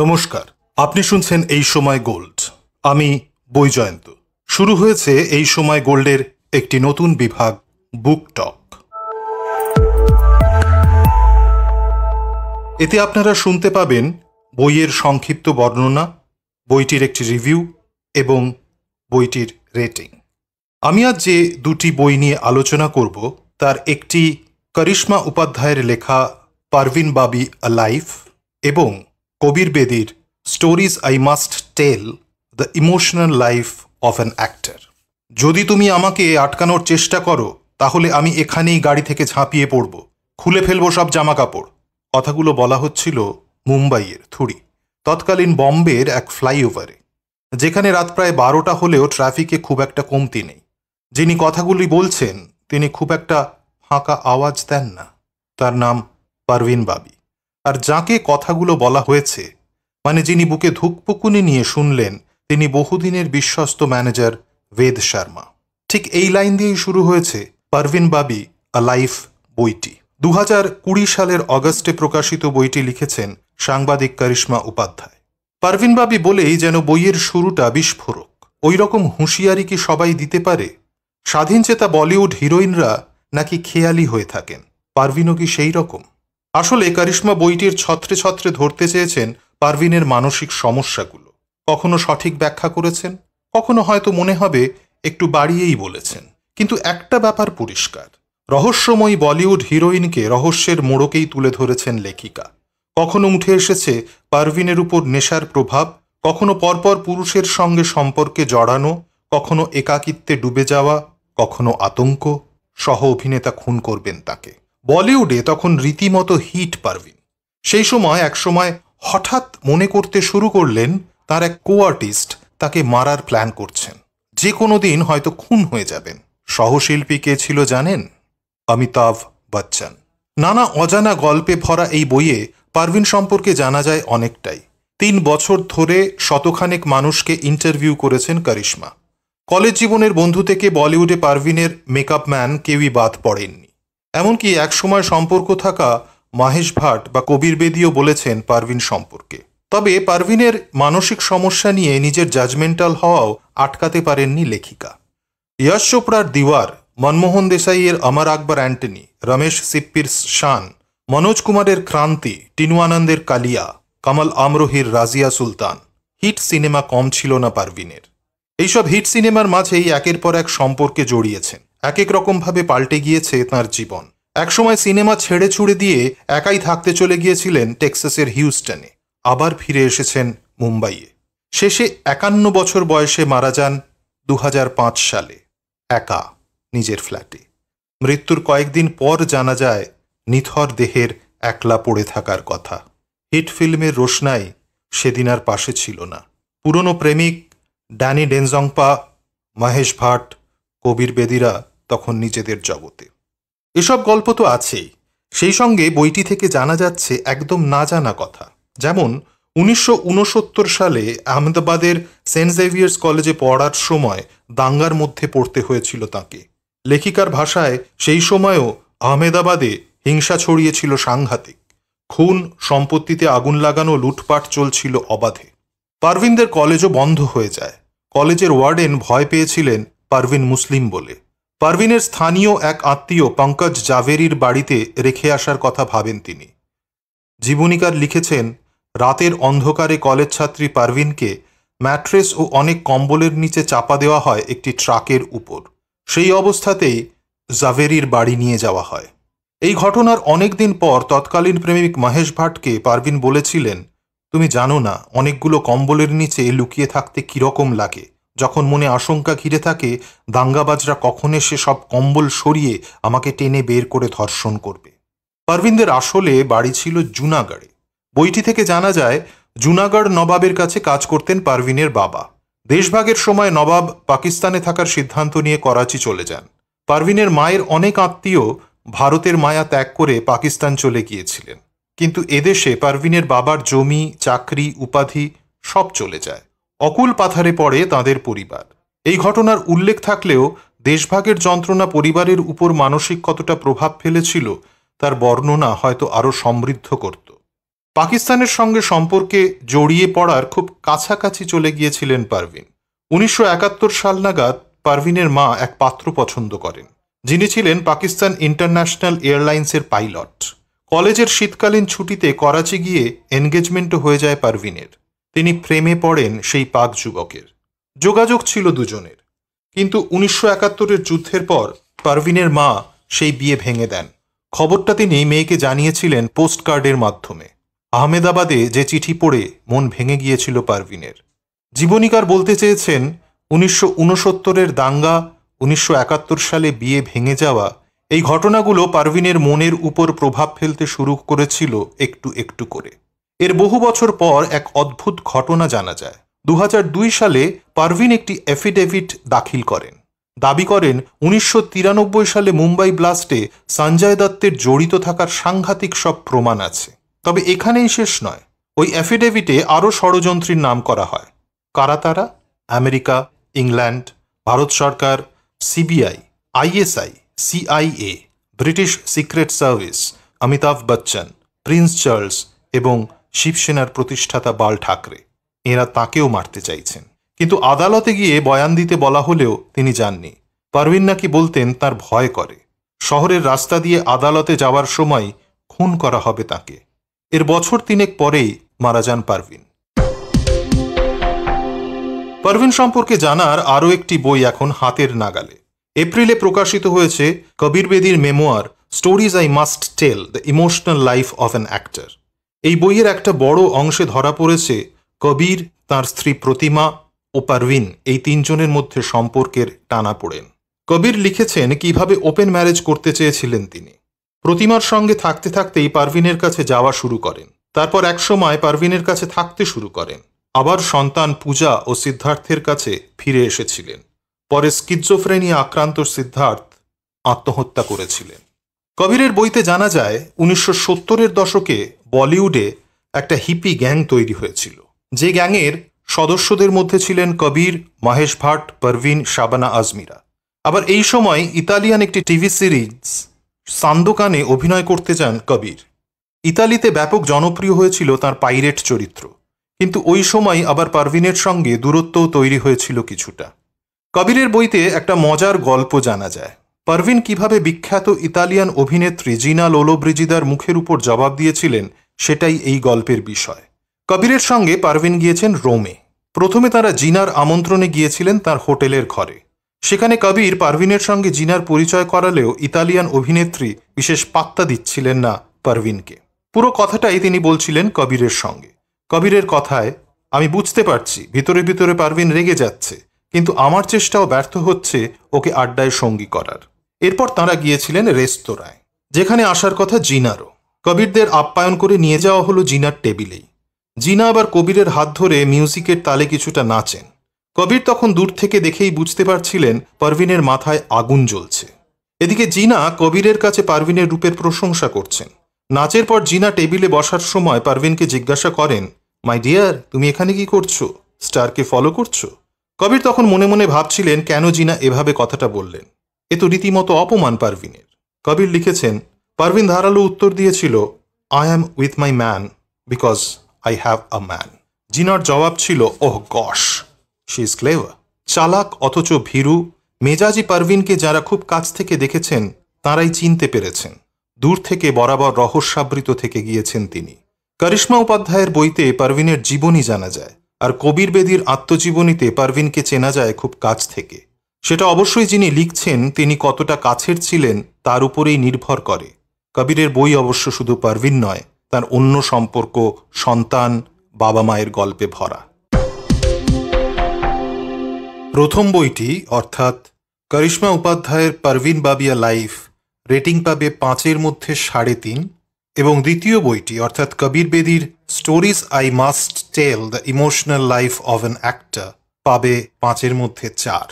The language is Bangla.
নমস্কার আপনি শুনছেন এই সময় গোল্ড আমি বৈজয়ন্ত শুরু হয়েছে এই সময় গোল্ডের একটি নতুন বিভাগ বুক টক এতে আপনারা শুনতে পাবেন বইয়ের সংক্ষিপ্ত বর্ণনা বইটির একটি রিভিউ এবং বইটির রেটিং আমি আজ যে দুটি বই নিয়ে আলোচনা করব তার একটি করিশ্মা উপাধ্যায়ের লেখা পারভিন বাবি আ লাইফ এবং কবির বেদির stories I must tell the emotional life of an actor যদি তুমি আমাকে আটকানোর চেষ্টা করো তাহলে আমি এখানেই গাড়ি থেকে ঝাঁপিয়ে পড়ব খুলে ফেলবো সব জামা কাপড় কথাগুলো বলা হচ্ছিল মুম্বাইয়ের থুড়ি তৎকালীন বম্বের এক ফ্লাইওভারে যেখানে রাত প্রায় বারোটা হলেও ট্রাফিকে খুব একটা কমতি নেই যিনি কথাগুলি বলছেন তিনি খুব একটা ফাঁকা আওয়াজ দেন না তার নাম পারভিন বাবি আর যাকে কথাগুলো বলা হয়েছে মানে যিনি বুকে ধুকপুকুনি নিয়ে শুনলেন তিনি বহুদিনের বিশ্বস্ত ম্যানেজার বেদ শর্মা ঠিক এই লাইন দিয়েই শুরু হয়েছে পারভিন বাবি আ লাইফ বইটি দু কুড়ি সালের অগস্টে প্রকাশিত বইটি লিখেছেন সাংবাদিক কারিশ্মা উপাধ্যায় পারভিন বাবি বলেই যেন বইয়ের শুরুটা বিস্ফোরক ওই রকম হুঁশিয়ারি কি সবাই দিতে পারে স্বাধীন চেতা বলিউড হিরোইনরা নাকি খেয়ালি হয়ে থাকেন পারভিনও কি সেই রকম আসলে কারিশ্মা বইটির ছত্রে ছত্রে ধরতে চেয়েছেন পারভিনের মানসিক সমস্যাগুলো কখনো সঠিক ব্যাখ্যা করেছেন কখনো হয়তো মনে হবে একটু বাড়িয়েই বলেছেন কিন্তু একটা ব্যাপার পরিষ্কার রহস্যময়ী বলিউড হিরোইনকে রহস্যের মোড়কেই তুলে ধরেছেন লেখিকা কখনো উঠে এসেছে পারভিনের উপর নেশার প্রভাব কখনো পরপর পুরুষের সঙ্গে সম্পর্কে জড়ানো কখনো একাকিত্বে ডুবে যাওয়া কখনো আতঙ্ক সহ অভিনেতা খুন করবেন তাকে বলিউডে তখন রীতিমতো হিট পারভিন সেই সময় একসময় হঠাৎ মনে করতে শুরু করলেন তার এক কো আর্টিস্ট তাকে মারার প্ল্যান করছেন যে কোনো দিন হয়তো খুন হয়ে যাবেন সহশিল্পী কে ছিল জানেন অমিতাভ বচ্চন নানা অজানা গল্পে ভরা এই বইয়ে পারভিন সম্পর্কে জানা যায় অনেকটাই তিন বছর ধরে শতখানেক মানুষকে ইন্টারভিউ করেছেন কারিশ্মা কলেজ জীবনের বন্ধু থেকে বলিউডে পারভিনের মেকআপ ম্যান কেউই বাদ পড়েন এমনকি একসময় সম্পর্ক থাকা মাহেশ ভাট বা কবির বেদীও বলেছেন পারভিন সম্পর্কে তবে পারভিনের মানসিক সমস্যা নিয়ে নিজের জাজমেন্টাল হওয়াও আটকাতে পারেননি লেখিকা ইয়াশ চোপড়ার দিওয়ার মনমোহন দেশাইয়ের অমর আকবর অ্যান্টনি রমেশ সিপ্পির শান মনোজ কুমারের ক্রান্তি টিনু আনন্দের কালিয়া কামাল আমরোহির রাজিয়া সুলতান হিট সিনেমা কম ছিল না পারভিনের এইসব হিট সিনেমার মাঝেই একের পর এক সম্পর্কে জড়িয়েছেন এক এক রকমভাবে পাল্টে গিয়েছে তার জীবন একসময় সিনেমা ছেড়ে ছুড়ে দিয়ে একাই থাকতে চলে গিয়েছিলেন টেক্সাসের হিউস্টনে আবার ফিরে এসেছেন মুম্বাইয়ে শেষে একান্ন বছর বয়সে মারা যান দু সালে একা নিজের ফ্ল্যাটে মৃত্যুর কয়েকদিন পর জানা যায় নিথর দেহের একলা পড়ে থাকার কথা হিট ফিল্মের রোশনাই সেদিন আর পাশে ছিল না পুরনো প্রেমিক ড্যানি ডেনজংপা মহেশ ভাট কবির বেদিরা তখন নিজেদের জগতে এসব গল্প তো আছেই সেই সঙ্গে বইটি থেকে জানা যাচ্ছে একদম না জানা কথা যেমন উনিশশো সালে আহমেদাবাদের সেন্ট জেভিয়ার্স কলেজে পড়ার সময় দাঙ্গার মধ্যে পড়তে হয়েছিল তাকে লেখিকার ভাষায় সেই সময়ও আহমেদাবাদে হিংসা ছড়িয়েছিল সাংঘাতিক খুন সম্পত্তিতে আগুন লাগানো লুটপাট চলছিল অবাধে পারভিনদের কলেজও বন্ধ হয়ে যায় কলেজের ওয়ার্ডেন ভয় পেয়েছিলেন পারভিন মুসলিম বলে পারভিনের স্থানীয় এক আত্মীয় পঙ্কজ জাভেরির বাড়িতে রেখে আসার কথা ভাবেন তিনি জীবনীকার লিখেছেন রাতের অন্ধকারে কলেজ ছাত্রী পারভিনকে ম্যাট্রেস ও অনেক কম্বলের নিচে চাপা দেওয়া হয় একটি ট্রাকের উপর সেই অবস্থাতেই জাভেরির বাড়ি নিয়ে যাওয়া হয় এই ঘটনার অনেক দিন পর তৎকালীন প্রেমিক মহেশ ভাটকে পারভিন বলেছিলেন তুমি জানো না অনেকগুলো কম্বলের নিচে লুকিয়ে থাকতে কীরকম লাগে যখন মনে আশঙ্কা ঘিরে থাকে দাঙ্গাবাজরা কখন এসে সব কম্বল সরিয়ে আমাকে টেনে বের করে ধর্ষণ করবে পারভিনদের আসলে বাড়ি ছিল জুনাগড়ে বইটি থেকে জানা যায় জুনাগড় নবাবের কাছে কাজ করতেন পারভিনের বাবা দেশভাগের সময় নবাব পাকিস্তানে থাকার সিদ্ধান্ত নিয়ে করাচি চলে যান পারভিনের মায়ের অনেক আত্মীয় ভারতের মায়া ত্যাগ করে পাকিস্তান চলে গিয়েছিলেন কিন্তু এদেশে পারভিনের বাবার জমি চাকরি উপাধি সব চলে যায় অকুল পাথারে পড়ে তাদের পরিবার এই ঘটনার উল্লেখ থাকলেও দেশভাগের যন্ত্রণা পরিবারের উপর মানসিক কতটা প্রভাব ফেলেছিল তার বর্ণনা হয়তো আরও সমৃদ্ধ করত পাকিস্তানের সঙ্গে সম্পর্কে জড়িয়ে পড়ার খুব কাছাকাছি চলে গিয়েছিলেন পারভিন উনিশশো সাল নাগাদ পারভিনের মা এক পাত্র পছন্দ করেন যিনি ছিলেন পাকিস্তান ইন্টারন্যাশনাল এয়ারলাইন্সের পাইলট কলেজের শীতকালীন ছুটিতে করাচি গিয়ে এনগেজমেন্টও হয়ে যায় পারভিনের তিনি প্রেমে পড়েন সেই পাক যুবকের যোগাযোগ ছিল দুজনের কিন্তু উনিশশো একাত্তরের যুদ্ধের পর পারভিনের মা সেই বিয়ে ভেঙে দেন খবরটা তিনি মেয়েকে জানিয়েছিলেন পোস্ট কার্ডের মাধ্যমে আহমেদাবাদে যে চিঠি পড়ে মন ভেঙে গিয়েছিল পারভিনের জীবনীকার বলতে চেয়েছেন উনিশশো উনসত্তরের দাঙ্গা উনিশশো একাত্তর সালে বিয়ে ভেঙে যাওয়া এই ঘটনাগুলো পারভিনের মনের উপর প্রভাব ফেলতে শুরু করেছিল একটু একটু করে এর বহু বছর পর এক অদ্ভুত ঘটনা জানা যায় দু সালে পারভিন একটি অ্যাফিডেভিট দাখিল করেন দাবি করেন উনিশশো সালে মুম্বাই ব্লাস্টে সঞ্জয় দত্তের জড়িত থাকার সাংঘাতিক সব প্রমাণ আছে তবে এখানেই শেষ নয় ওই অ্যাফিডেভিটে আরও ষড়যন্ত্রীর নাম করা হয় কারা তারা আমেরিকা ইংল্যান্ড ভারত সরকার CBI ISI CIA British secret service Amitabh Bachchan Prince Charles এবং শিবসেনার প্রতিষ্ঠাতা বাল ঠাকরে এরা তাকেও মারতে চাইছেন কিন্তু আদালতে গিয়ে বয়ান দিতে বলা হলেও তিনি যাননি পারভিন নাকি বলতেন তার ভয় করে শহরের রাস্তা দিয়ে আদালতে যাওয়ার সময় খুন করা হবে তাকে এর বছর তিনেক পরেই মারা যান পারভিন পারভিন সম্পর্কে জানার আরও একটি বই এখন হাতের নাগালে এপ্রিলে প্রকাশিত হয়েছে কবির বেদীর memoir stories I must tell the emotional life of an actor এই বইয়ের একটা বড় অংশে ধরা পড়েছে কবির তার স্ত্রী প্রতিমা ও পারভিন এই তিনজনের মধ্যে সম্পর্কের টানা পড়েন কবির লিখেছেন কিভাবে ওপেন ম্যারেজ করতে চেয়েছিলেন তিনি প্রতিমার সঙ্গে থাকতে থাকতেই পারভিনের কাছে যাওয়া শুরু করেন তারপর একসময় পারভিনের কাছে থাকতে শুরু করেন আবার সন্তান পূজা ও সিদ্ধার্থের কাছে ফিরে এসেছিলেন পরে স্কিজোফ্রেনিয়া আক্রান্ত সিদ্ধার্থ আত্মহত্যা করেছিলেন কবিরের বইতে জানা যায় উনিশশো সত্তরের দশকে বলিউডে একটা হিপি গ্যাং তৈরি হয়েছিল যে গ্যাংয়ের সদস্যদের মধ্যে ছিলেন কবির মহেশ ভাট পারভিন শাবানা আজমিরা আবার এই সময় ইতালিয়ান একটি টিভি সিরিজ সান্দোকানে অভিনয় করতে চান কবির ইতালিতে ব্যাপক জনপ্রিয় হয়েছিল তার পাইরেট চরিত্র কিন্তু ওই সময় আবার পারভিনের সঙ্গে দূরত্বও তৈরি হয়েছিল কিছুটা কবিরের বইতে একটা মজার গল্প জানা যায় পারভিন কিভাবে বিখ্যাত ইতালিয়ান অভিনেত্রী জিনা লোলোব্রিজিদার মুখের উপর জবাব দিয়েছিলেন সেটাই এই গল্পের বিষয় কবিরের সঙ্গে পারভিন গিয়েছেন রোমে প্রথমে তারা জিনার আমন্ত্রণে গিয়েছিলেন তার হোটেলের ঘরে সেখানে কবির পারভিনের সঙ্গে জিনার পরিচয় করালেও ইতালিয়ান অভিনেত্রী বিশেষ পাত্তা দিচ্ছিলেন না পারভিনকে পুরো কথাটাই তিনি বলছিলেন কবিরের সঙ্গে কবিরের কথায় আমি বুঝতে পারছি ভিতরে ভিতরে পারভিন রেগে যাচ্ছে কিন্তু আমার চেষ্টাও ব্যর্থ হচ্ছে ওকে আড্ডায় সঙ্গী করার এরপর তাঁরা গিয়েছিলেন রেস্তোরাঁয় যেখানে আসার কথা জিনারও কবিরদের আপ্যায়ন করে নিয়ে যাওয়া হলো জিনার টেবিলেই জিনা আবার কবিরের হাত ধরে মিউজিকের তালে কিছুটা নাচেন কবির তখন দূর থেকে দেখেই বুঝতে পারছিলেন পারভিনের মাথায় আগুন জ্বলছে এদিকে জিনা কবিরের কাছে পারভিনের রূপের প্রশংসা করছেন নাচের পর জিনা টেবিলে বসার সময় পারভিনকে জিজ্ঞাসা করেন মাই ডিয়ার তুমি এখানে কি করছো স্টারকে ফলো করছো কবির তখন মনে মনে ভাবছিলেন কেন জিনা এভাবে কথাটা বললেন এ তো রীতিমতো অপমান পারভিনের কবির লিখেছেন পারভিন ধারালো উত্তর দিয়েছিল I am with my man because I have a man জিনার জবাব ছিল oh gosh she is clever চালাক অথচ ভীরু মেজাজি পারভিনকে যারা খুব কাছ থেকে দেখেছেন তারাই চিনতে পেরেছেন দূর থেকে বরাবর রহস্যাবৃত থেকে গিয়েছেন তিনি করিশ্মা উপাধ্যায়ের বইতে পারভিনের জীবনী জানা যায় আর কবির বেদীর আত্মজীবনীতে পারভিনকে চেনা যায় খুব কাছ থেকে সেটা অবশ্যই যিনি লিখছেন তিনি কতটা কাছের ছিলেন তার উপরেই নির্ভর করে কবিরের বই অবশ্য শুধু পারভিন নয় তার অন্য সম্পর্ক সন্তান বাবা মায়ের গল্পে ভরা প্রথম বইটি অর্থাৎ করিশ্মা উপাধ্যায়ের পারভিন বাবিয়া লাইফ রেটিং পাবে পাঁচের মধ্যে সাড়ে তিন এবং দ্বিতীয় বইটি অর্থাৎ কবির বেদির stories I must tell the emotional life of an actor পাবে পাঁচের মধ্যে চার